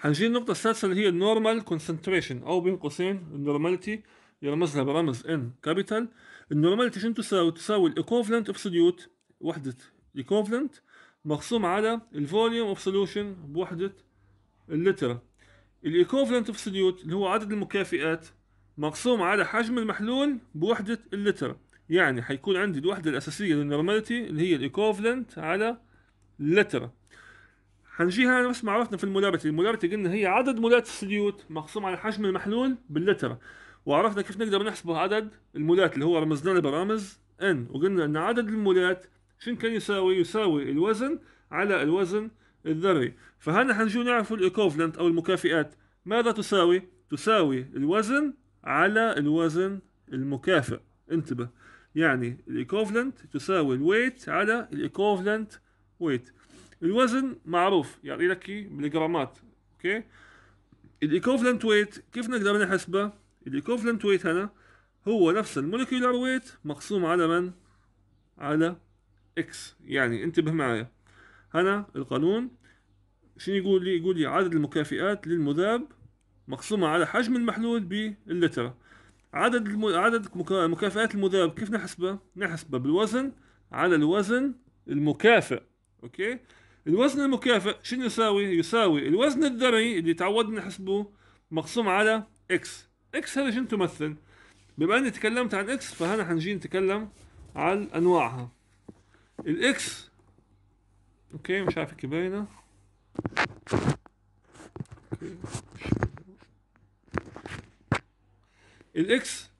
هنجي النقطة السادسة اللي هي النورمال كونسنتريشن أو بين قوسين النورماليتي يرمز لها برمز ان كابيتال النورماليتي شنو تساوي؟ تساوي الايكوفلنت سوليوت وحدة الايكوفلنت مقسوم على الفوليوم اوف سوليوشن بوحدة اللتر الايكوفلنت سوليوت اللي هو عدد المكافئات مقسوم على حجم المحلول بوحدة اللتر يعني حيكون عندي الوحدة الأساسية للنورماليتي اللي هي الايكوفلنت على اللتر هنجيها نفس ما عرفنا في المولارتي المولارتي قلنا هي عدد مولات السليوت مقسوم على حجم المحلول باللتر وعرفنا كيف نقدر نحسبه عدد المولات اللي هو رمزنا له برمز ان وقلنا ان عدد المولات شن كان يساوي يساوي الوزن على الوزن الذري فهنا حنجي نعرف الايكوفلنت او المكافئات ماذا تساوي تساوي الوزن على الوزن المكافئ انتبه يعني الايكوفلنت تساوي الويت على الايكوفلنت ويت الوزن معروف يعطي لك بالجرامات اوكي الايكوفلنت ويت كيف نقدر نحسبه الايكوفلنت ويت هنا هو نفس المولكيولار ويت مقسوم على من على اكس يعني انتبه معايا هنا القانون شنو يقول لي يقول لي عدد المكافئات للمذاب مقسومة على حجم المحلول باللتر عدد الم... عدد مكافئات المذاب كيف نحسبه؟ نحسبه بالوزن على الوزن المكافئ اوكي الوزن المكافئ شنو يساوي؟ يساوي الوزن الذري اللي تعودنا نحسبه مقسوم على اكس اكس هذا شنو تمثل؟ بما اني تكلمت عن اكس فهنا حنجي نتكلم عن انواعها الاكس اوكي مش عارف باينه الاكس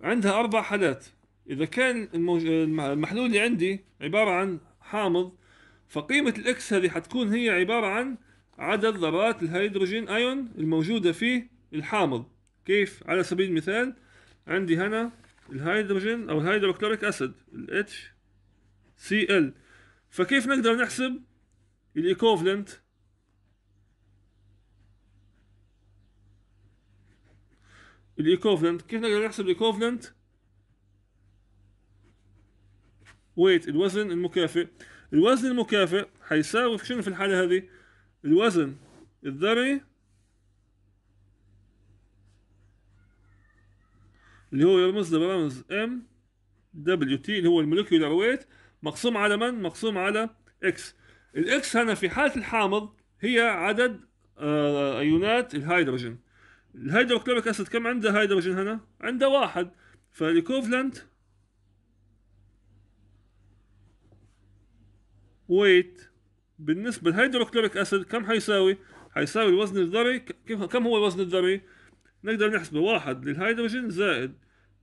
عندها اربع حالات اذا كان المحلول اللي عندي عباره عن حامض فقيمة الإكس هذه حتكون هي عبارة عن عدد ذرات الهيدروجين أيون الموجودة في الحامض كيف على سبيل المثال عندي هنا الهيدروجين أو الهيدروكلوريك أسيد ال HCl فكيف نقدر نحسب الإيكوفلنت الايكوفلنت كيف نقدر نحسب الايكوفلنت ويت الوزن المكافئ الوزن المكافئ حيساوي في شنو في الحالة هذه الوزن الذري اللي هو يرمز لبرمز ام دبليو تي اللي هو الموليكيولار ويت مقسوم على من؟ مقسوم على اكس الاكس هنا في حالة الحامض هي عدد آه، ايونات الهيدروجين الهيدروكلوريك اسيد كم عنده هيدروجين هنا؟ عنده واحد فالكوفلنت ويت بالنسبه للهيدروكلوريك اسيد كم حيساوي؟ حيساوي الوزن الذري كم هو الوزن الذري؟ نقدر نحسبه واحد للهيدروجين زائد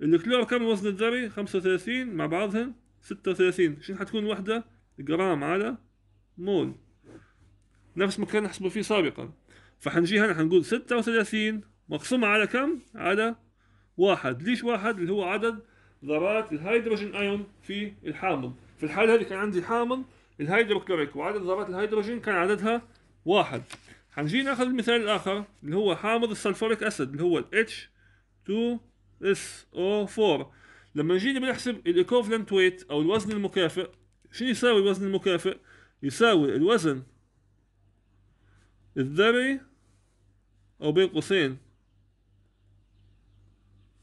الكلور كم الوزن الذري؟ 35 مع بعضهم 36 شنو حتكون وحدة؟ جرام على مول نفس ما كنا نحسبه فيه سابقا فحنجي هنا حنقول 36 مقسومة على كم؟ على واحد ليش واحد؟ اللي هو عدد ذرات الهيدروجين ايون في الحامض في الحالة هذه كان عندي حامض الهيدروكلوريك وعدد ذرات الهيدروجين كان عددها واحد هنجي ناخذ المثال الاخر اللي هو حامض السلفوريك اسيد اللي هو H2SO4 لما نجي بنحسب الايكوفلنت ويت او الوزن المكافئ شنو يساوي الوزن المكافئ يساوي الوزن الذري او بين قوسين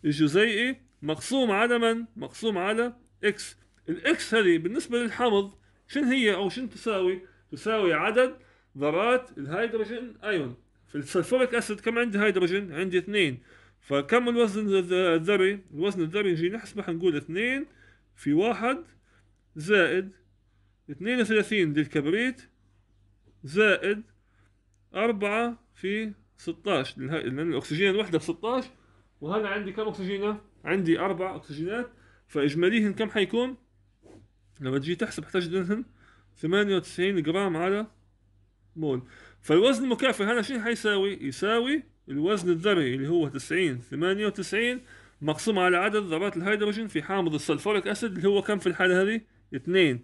الجزيئي إيه؟ مقسوم على من مقسوم على اكس الاكس هذه بالنسبه للحمض شن هي او شن تساوي؟ تساوي عدد ذرات الهيدروجين ايون في السلفوريك اسيد كم عندي هيدروجين؟ عندي اثنين فكم الوزن الذري؟ الوزن الذري نجي نحسبه حنقول اثنين في واحد زائد اثنين وثلاثين للكبريت زائد أربعة في ستاش لأن الأكسجين الوحدة ستاش وهنا عندي كم أكسجينة؟ عندي أربع أكسجينات فإجماليهن كم حيكون؟ لما تجي تحسب حتجد انهم 98 جرام على مول فالوزن المكافئ هذا شنو حيساوي؟ يساوي الوزن الذري اللي هو 90 98 مقسوم على عدد ذرات الهيدروجين في حامض السلفوريك اسيد اللي هو كم في الحالة هذه؟ 2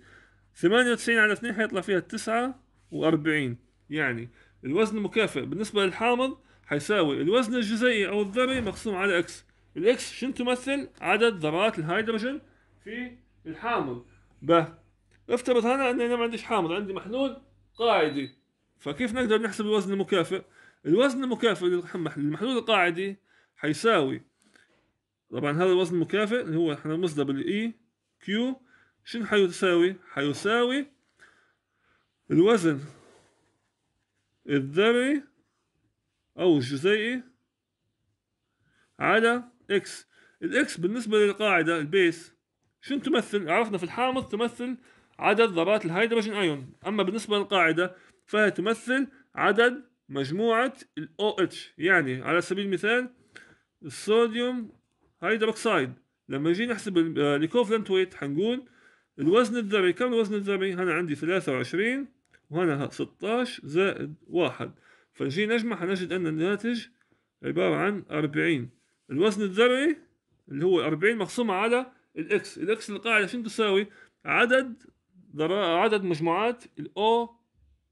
98 على 2 حيطلع فيها 49 يعني الوزن المكافئ بالنسبة للحامض حيساوي الوزن الجزيئي او الذري مقسوم على اكس الاكس شنو تمثل؟ عدد ذرات الهيدروجين في الحامض به افترض انا اني انا ما عنديش حامض عندي محلول قاعدي فكيف نقدر نحسب الوزن المكافئ الوزن المكافئ للمحلول القاعدي حيساوي طبعا هذا الوزن المكافئ اللي هو احنا بنصدر بالاي كيو e شنو حيساوي حيساوي الوزن الذري او الجزيئي على اكس الاكس بالنسبه للقاعده البيس شنو تمثل؟ عرفنا في الحامض تمثل عدد ذرات الهيدروجين ايون، اما بالنسبه للقاعده فهي تمثل عدد مجموعه الاو OH، يعني على سبيل المثال الصوديوم هيدروكسيد، لما نجي نحسب الكوفلنت آه، ويت حنقول الوزن الذري، كم الوزن الذري؟ هنا عندي 23 وهنا 16 زائد 1 فنجي نجمع حنجد أن الناتج عبارة عن 40 الوزن الذري اللي هو 40 مقسومة على الاكس الاكس القاعده شنو تساوي عدد عدد مجموعات الاو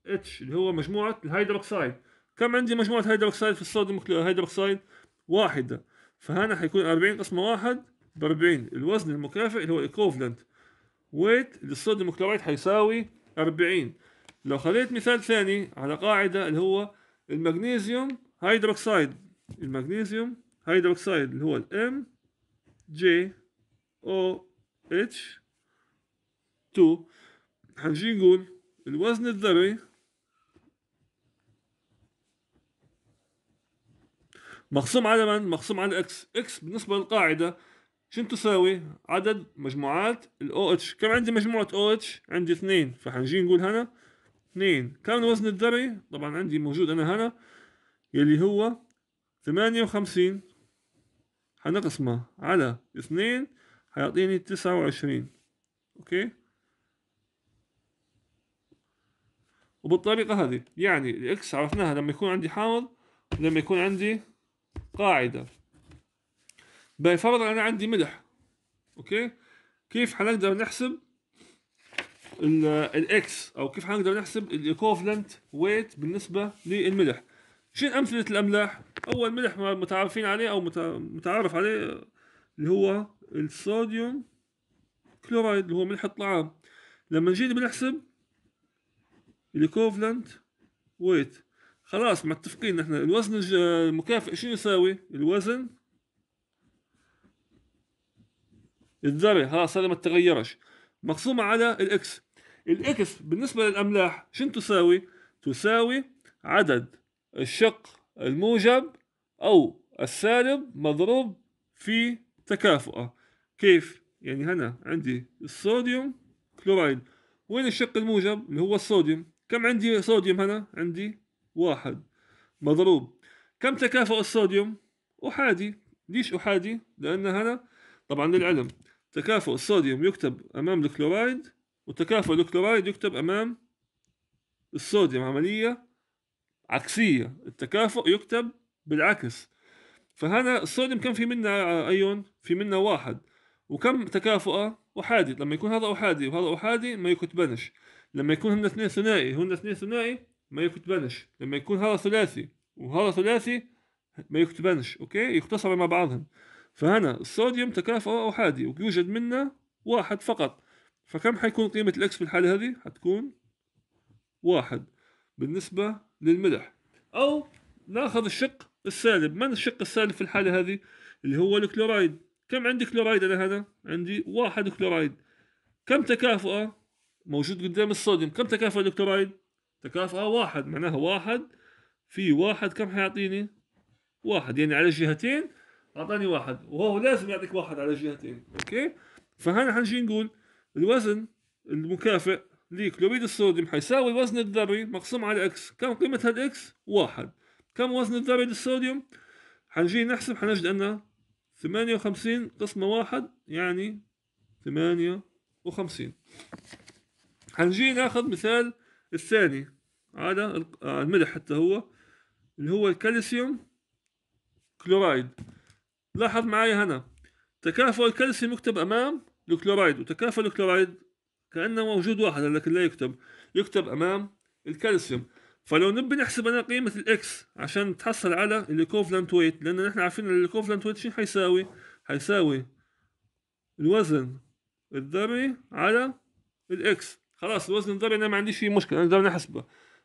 اتش اللي هو مجموعه الهيدروكسيد كم عندي مجموعه هيدروكسيد في الصوديوم هيدروكسيد واحده فهنا حيكون 40 قسمه واحد ب 40 الوزن المكافئ اللي هو الايكوفلنت ويت للصوديوم كلوريد حيساوي 40 لو خليت مثال ثاني على قاعده اللي هو المغنيسيوم هيدروكسيد المغنيسيوم هيدروكسيد اللي هو الام جي او اتش 2 حنجي نقول الوزن الذري مقسوم على من؟ مقسوم على اكس، اكس بالنسبة للقاعدة شنو تساوي؟ عدد مجموعات ال OH، كم عندي مجموعة OH؟ عندي اثنين، فحنجي نقول هنا اثنين، كم الوزن الذري؟ طبعا عندي موجود انا هنا يلي هو ثمانية وخمسين هنقسمه على اثنين هيعطيني تسعة وعشرين أوكي وبالطريقة هذه يعني الإكس عرفناها لما يكون عندي حامض لما يكون عندي قاعدة بفرض أنا عندي ملح أوكي كيف حنقدر نحسب الاكس او كيف حنقدر نحسب الايكوفلنت ويت بالنسبه للملح شنو امثله الاملاح اول ملح متعارفين عليه او متعارف عليه اللي هو الصوديوم كلورايد اللي هو ملح الطعام لما نجي بنحسب الكوفلنت ويت خلاص متفقين نحن الوزن المكافئ شو يساوي الوزن الذري خلاص هذا ما تغيرش مقسومة على الاكس الاكس بالنسبة للأملاح شنو تساوي تساوي عدد الشق الموجب أو السالب مضروب في تكافؤه كيف يعني هنا عندي الصوديوم كلورايد وين الشق الموجب اللي هو الصوديوم كم عندي صوديوم هنا عندي واحد مضروب كم تكافؤ الصوديوم احادي ليش احادي لان هنا طبعا للعلم تكافؤ الصوديوم يكتب امام الكلورايد وتكافؤ الكلورايد يكتب امام الصوديوم عمليه عكسيه التكافؤ يكتب بالعكس فهنا الصوديوم كم في منا ايون في منا واحد وكم تكافؤه احادي لما يكون هذا احادي وهذا احادي ما يكتبنش لما يكون هن اثنين ثنائي هن اثنين ثنائي ما يكتبنش لما يكون هذا ثلاثي وهذا ثلاثي ما يكتبنش اوكي يختصر مع بعضهم فهنا الصوديوم تكافؤه احادي ويوجد منا واحد فقط فكم حيكون قيمة الاكس في الحالة هذه حتكون واحد بالنسبة للملح او ناخذ الشق السالب من الشق السالب في الحالة هذه اللي هو الكلورايد كم عندي كلورايد أنا هنا عندي واحد كلورايد كم تكافؤة موجود قدام الصوديوم كم تكافؤة الكلورايد تكافؤة واحد معناها واحد في واحد كم حيعطيني واحد يعني على الجهتين أعطاني واحد وهو لازم يعطيك واحد على الجهتين أوكي فهنا حنجي نقول الوزن المكافئ لكلوريد الصوديوم حيساوي الوزن الذري مقسوم على اكس كم قيمة هالاكس؟ واحد كم وزن الذرة للصوديوم هنجي نحسب هنجد أن ثمانية وخمسين قسمة واحد يعني ثمانية وخمسين هنجي ناخذ مثال الثاني على الملح حتى هو اللي هو الكالسيوم كلورايد لاحظ معي هنا تكافؤ الكالسيوم يكتب أمام الكلورايد وتكافؤ الكلورايد كأنه موجود واحد لكن لا يكتب يكتب أمام الكالسيوم فلو نبي نحسب انا قيمه الاكس عشان نتحصل على الكوفلانت ويت لان نحن عارفين الكوفلانت ويت شنو حيساوي حيساوي الوزن الذري على الاكس خلاص الوزن الذري انا ما عنديش فيه مشكله انا نقدر نحسبه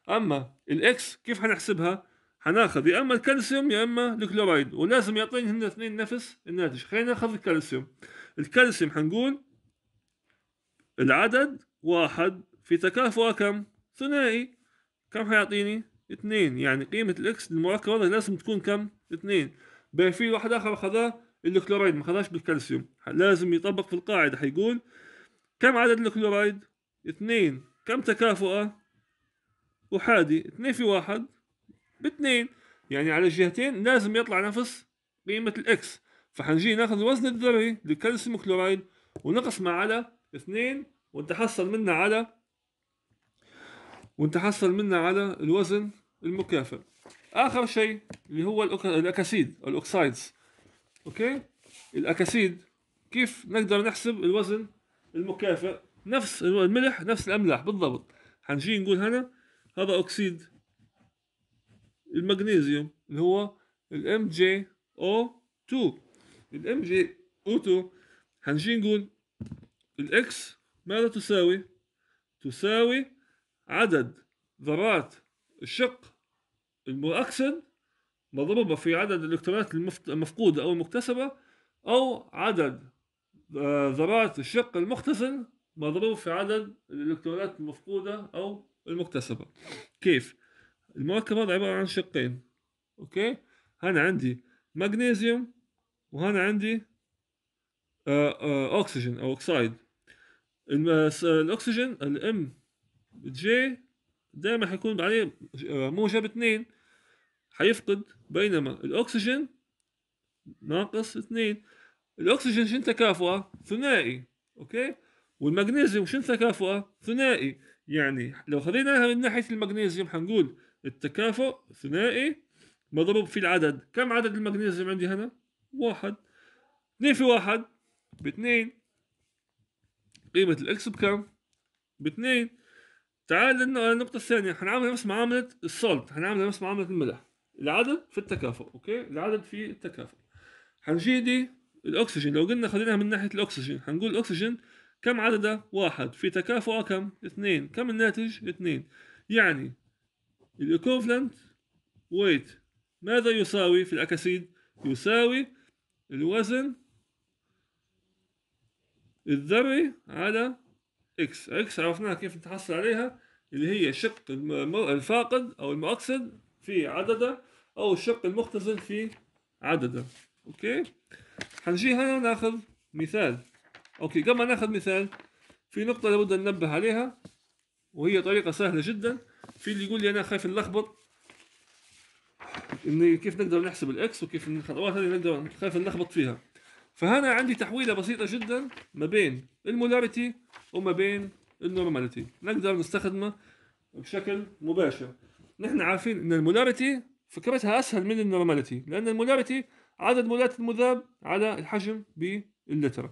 اما الاكس كيف حنحسبها حناخذ يا اما الكالسيوم يا اما الكلورايد ولازم يعطيني هنا اثنين نفس الناتج خلينا ناخذ الكالسيوم الكالسيوم حنقول العدد واحد في تكافؤه كم ثنائي كم حيعطيني؟ اثنين يعني قيمة الاكس للمركب هذا لازم تكون كم؟ اثنين في واحد اخر اخذها الكلورايد ما اخذهاش بالكالسيوم لازم يطبق في القاعدة حيقول كم عدد الكلورايد؟ اثنين كم تكافؤه؟ احادي اثنين في واحد باثنين يعني على الجهتين لازم يطلع نفس قيمة الاكس فحنجي ناخذ الوزن الذري للكالسيوم كلورايد ونقسمه على اثنين ونتحصل منه على ونتحصل منها على الوزن المكافئ اخر شيء اللي هو الاكاسيد الاوكسايدز اوكي الاكاسيد كيف نقدر نحسب الوزن المكافئ نفس الملح نفس الاملاح بالضبط حنجي نقول هنا هذا اكسيد المغنيسيوم اللي هو الام جي او 2 الام جي او 2 حنجي نقول الاكس ماذا تساوي تساوي عدد ذرات الشق المؤكسد مضروبة في عدد الإلكترونات المفقودة أو المكتسبة أو عدد آه، ذرات الشق المختزن مضروب في عدد الإلكترونات المفقودة أو المكتسبة كيف؟ المركب هذا عبارة عن شقين أوكي؟ هنا عندي مغنيسيوم وهنا عندي آه، آه، أكسجين أو أكسايد الأكسجين الام جي دائما حيكون عليه آه، موجب اثنين حيفقد بينما الاكسجين ناقص اثنين الاكسجين شن تكافؤه ثنائي اوكي والمغنيسيوم شن تكافؤه ثنائي يعني لو خذيناها من ناحيه المغنيسيوم حنقول التكافؤ ثنائي مضروب في العدد كم عدد المغنيسيوم عندي هنا واحد اثنين في واحد باثنين قيمة الإكس بكم؟ باثنين تعال للنقطة الثانية حنعمل نفس معاملة السولت حنعمل نفس معاملة الملح العدد في التكافؤ اوكي العدد في التكافؤ حنجي دي الاكسجين لو قلنا خليناها من ناحية الاكسجين حنقول الاكسجين كم عدده واحد في تكافؤه كم اثنين كم الناتج اثنين يعني الايكوفلنت ويت ماذا يساوي في الاكاسيد يساوي الوزن الذري على اكس اكس عرفناها كيف نتحصل عليها اللي هي شق الفاقد او المؤكسد في عدده او الشق المختزل في عدده اوكي حنجي هنا ناخذ مثال اوكي قبل ما ناخذ مثال في نقطه لابد ننبه عليها وهي طريقه سهله جدا في اللي يقول لي انا خايف نلخبط ان كيف نقدر نحسب الاكس وكيف الخطوات هذه نقدر خايف نلخبط فيها فهنا عندي تحويله بسيطه جدا ما بين المولاريتي وما بين النورماليتي نقدر نستخدمه بشكل مباشر نحن عارفين ان المولاريتي فكرتها اسهل من النورماليتي لان المولاريتي عدد مولات المذاب على الحجم باللتر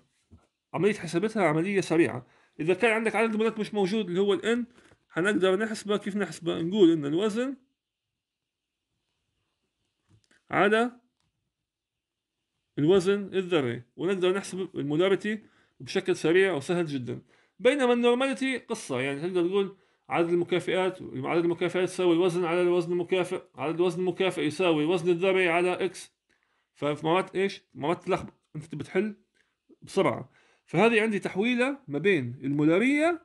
عمليه حسابتها عمليه سريعه اذا كان عندك عدد مولات مش موجود اللي هو الان هنقدر نحسبه كيف نحسبه نقول ان الوزن على الوزن الذري ونقدر نحسب المولاريتي بشكل سريع وسهل جدا بينما النورماليتي قصة يعني تقدر تقول عدد المكافئات عدد المكافئات يساوي الوزن على الوزن المكافئ عدد الوزن المكافئ يساوي وزن الذري على اكس مرات ايش مرات تلخبط انت بتحل بسرعة فهذه عندي تحويلة ما بين المولارية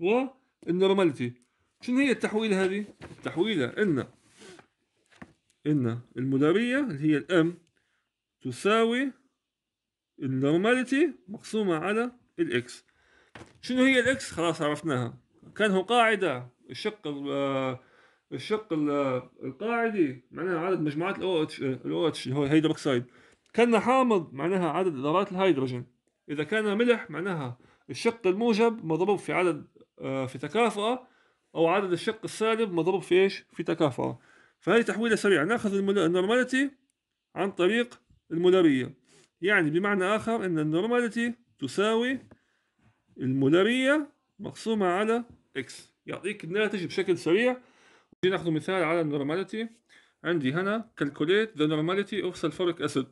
والنورماليتي شنو هي التحويلة هذه التحويلة ان ان المولارية اللي هي الام تساوي النورماليتي مقسومة على الاكس شنو هي الاكس خلاص عرفناها كان هو قاعدة الشق آه، الشق آه، القاعدي معناها عدد مجموعات الاو اتش آه، الاو اتش اللي هو الهيدروكسيد كان حامض معناها عدد ذرات الهيدروجين اذا كان ملح معناها الشق الموجب مضروب في عدد في تكافؤه او عدد الشق السالب مضروب في ايش في تكافؤه فهذه تحويله سريعه ناخذ النورماليتي عن طريق المولارية يعني بمعنى آخر أن النورماليتي تساوي المولارية مقسومة على إكس يعطيك الناتج بشكل سريع نجي ناخذ مثال على النورماليتي عندي هنا calculate the normality of sulfuric acid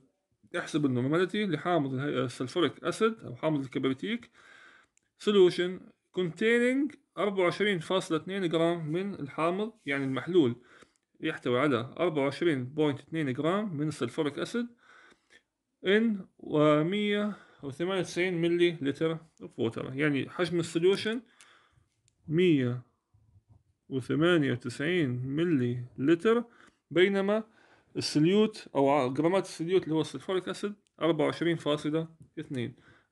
احسب النورماليتي لحامض السلفوريك أسيد آه، أو حامض الكبريتيك solution containing 24.2 جرام من الحامض يعني المحلول يحتوي على 24.2 جرام من السلفوريك أسيد ان و198 ملي لتر اوف ووتر يعني حجم السوليوشن 198 ملي لتر بينما السليوت او جرامات السليوت اللي هو السلفوريك اسيد 24.2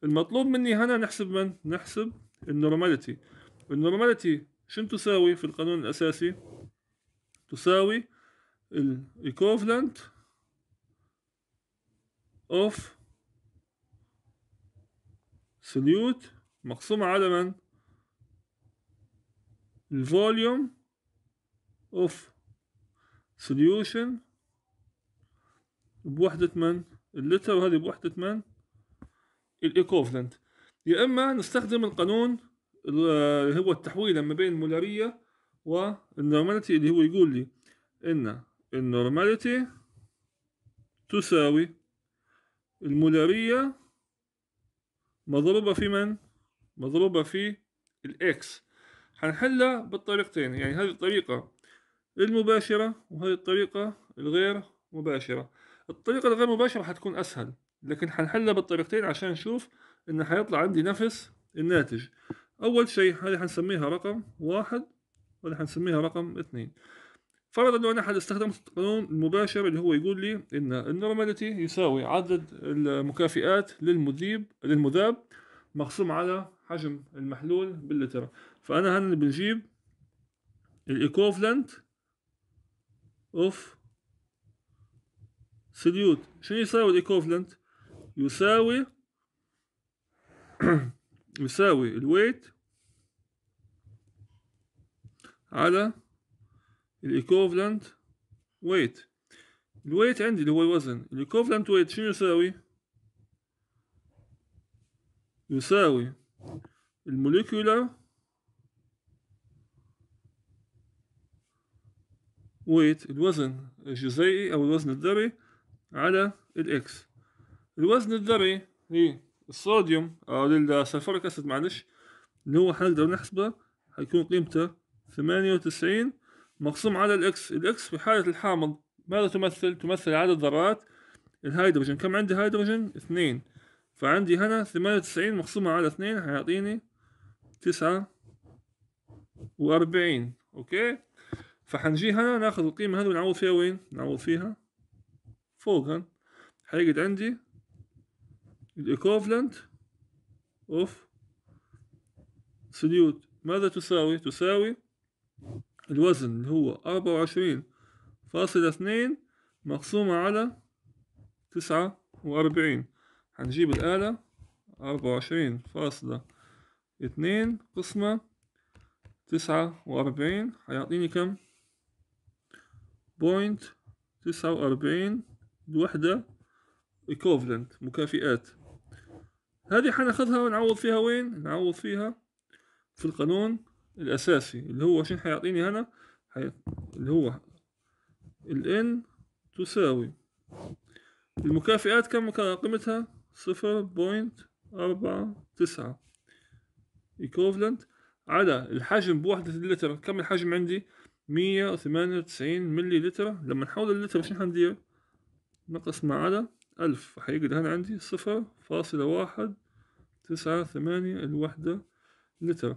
المطلوب مني هنا نحسب من نحسب النورماليتي النورماليتي شنو تساوي في القانون الاساسي تساوي الايكوفلنت اوف solute مقسومة على من؟ الفوليوم اوف سوليوشن بوحدة من؟ اللتر وهذه بوحدة من؟ الايكوفلنت يا اما نستخدم القانون اللي هو التحويل ما بين المولارية والنورماليتي اللي هو يقول لي ان النورماليتي تساوي المولارية مضروبة في من؟ مضروبة في الإكس هنحلها بالطريقتين يعني هذه الطريقة المباشرة وهذه الطريقة الغير مباشرة الطريقة الغير مباشرة حتكون أسهل لكن هنحلها بالطريقتين عشان نشوف إن حيطلع عندي نفس الناتج أول شيء هذه حنسميها رقم واحد وهذه حنسميها رقم اثنين فرض انه انا حستخدم القانون المباشر اللي هو يقول لي ان النورماليتي يساوي عدد المكافئات للمذيب للمذاب مقسوم على حجم المحلول باللتر فانا هن بنجيب الايكوفلنت اوف سليوت شنو يساوي الايكوفلنت يساوي يساوي الويت على الايكوفلنت ويت الويت عندي اللي هو الوزن الايكوفلنت ويت شنو يساوي يساوي الموليكولا ويت الوزن الجزيئي او الوزن الذري على الاكس الوزن الذري للصوديوم او آه، السلفوريك اسيد معلش اللي هو حنقدر نحسبه حيكون قيمته ثمانية وتسعين مقسوم على الاكس الاكس في حالة الحامض ماذا تمثل تمثل عدد ذرات الهيدروجين كم عندي هيدروجين اثنين فعندي هنا ثمانية وتسعين مقسومة على اثنين حيعطيني تسعة وأربعين أوكي فحنجي هنا ناخذ القيمة هذه ونعوض فيها وين نعوض فيها فوق هنا حيجد عندي الايكوفلنت اوف سوليوت ماذا تساوي تساوي الوزن اللي هو أربعة وعشرين فاصلة اثنين مقسومة على تسعة وأربعين هنجيب الآلة أربعة وعشرين فاصلة اثنين قسمة تسعة وأربعين هيعطيني كم بوينت تسعة وأربعين الوحدة equivalent مكافئات هذه حناخذها ونعوض فيها وين نعوض فيها في القانون الأساسي اللي هو شنو حيعطيني هنا حي... اللي هو n تساوي المكافئات كم كان قيمتها صفر بوينت أربعة تسعة equivalent على الحجم بوحدة اللتر كم الحجم عندي مية وثمانية وتسعين ملي لتر لما نحول اللتر شنو حندير نقص ما على ألف حيقعد هنا عندي صفر فاصلة واحد تسعة ثمانية الوحدة لتر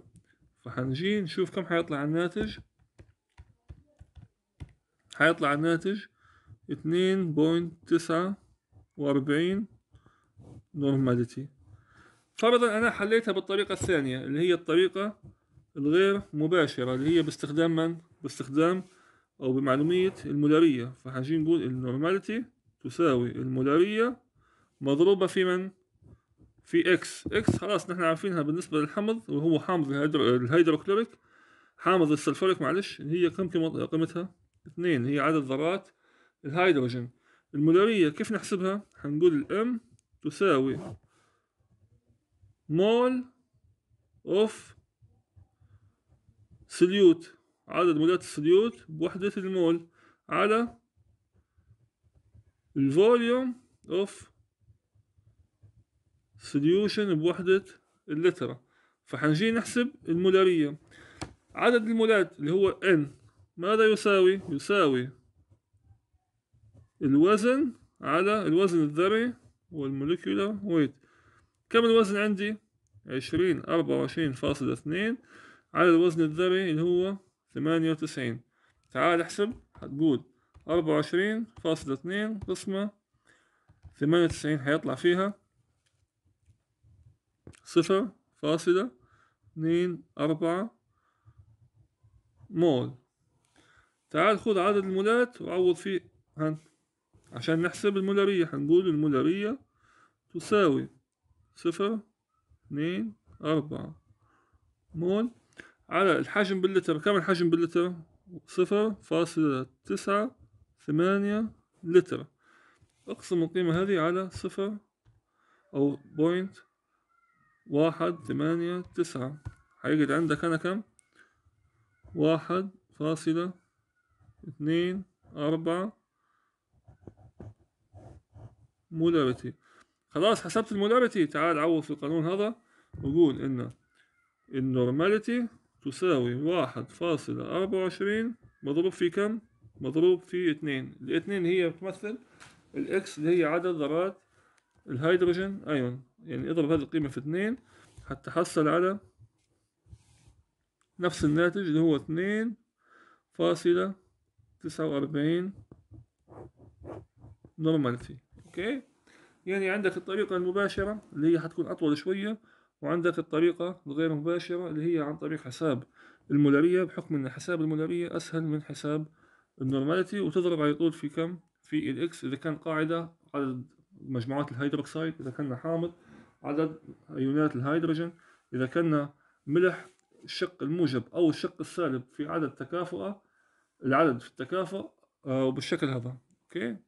راح نجي نشوف كم حيطلع الناتج حيطلع الناتج اتنين بوينت تسعة واربعين نورماليتي فرضا انا حليتها بالطريقة الثانية اللي هي الطريقة الغير مباشرة اللي هي باستخدام من؟ باستخدام او بمعلومية المولارية فحنجي نقول النورماليتي تساوي المولارية مضروبة في من؟ في اكس اكس خلاص نحن عارفينها بالنسبة للحمض وهو حامض الهيدروكلوريك حامض السلفوريك معلش هي كم قيمتها؟ اثنين هي عدد ذرات الهيدروجين المولارية كيف نحسبها؟ هنقول الام تساوي مول اوف سليوت عدد مولات السليوت بوحدة المول على الفوليوم اوف سوليوشن بوحدة اللترة فحنجي نحسب المولارية عدد المولات اللي هو N ماذا يساوي؟ يساوي الوزن على الوزن الذري والمولكيولا ويت كم الوزن عندي؟ عشرين أربعة وعشرين فاصلة اثنين على الوزن الذري اللي هو ثمانية وتسعين تعال احسب هتقول أربعة وعشرين فاصلة اثنين قسمة ثمانية وتسعين هيطلع فيها صفر فاصلة اثنين أربعة مول تعال خذ عدد المولات وعوض فيه هن عشان نحسب المولارية هنقول المولارية تساوي صفر اثنين أربعة مول على الحجم باللتر كم الحجم باللتر صفر فاصلة تسعة ثمانية لتر اقسم القيمة هذه على صفر أو بوينت واحد ثمانية تسعة هيجد عندك أنا كم واحد فاصلة اثنين أربعة مولاريتي خلاص حسبت المولاريتي تعال عوض في القانون هذا وقول إن النورماليتي تساوي واحد فاصلة أربعة وعشرين مضروب في كم؟ مضروب في اثنين الاثنين هي بتمثل الإكس اللي هي عدد ذرات الهيدروجين ايون يعني اضرب هذه القيمة في حتى هتحصل على نفس الناتج اللي هو اثنين فاصلة تسعة وأربعين نورمالتي اوكي يعني عندك الطريقة المباشرة اللي هي حتكون أطول شوية وعندك الطريقة الغير مباشرة اللي هي عن طريق حساب المولارية بحكم أن حساب المولارية أسهل من حساب النورماليتي وتضرب على طول في كم في الإكس إذا كان قاعدة عدد مجموعات الهيدروكسيد إذا كنا حامض عدد أيونات الهيدروجين إذا كنا ملح الشق الموجب أو الشق السالب في عدد تكافؤه العدد في التكافؤ آه، وبالشكل هذا أوكي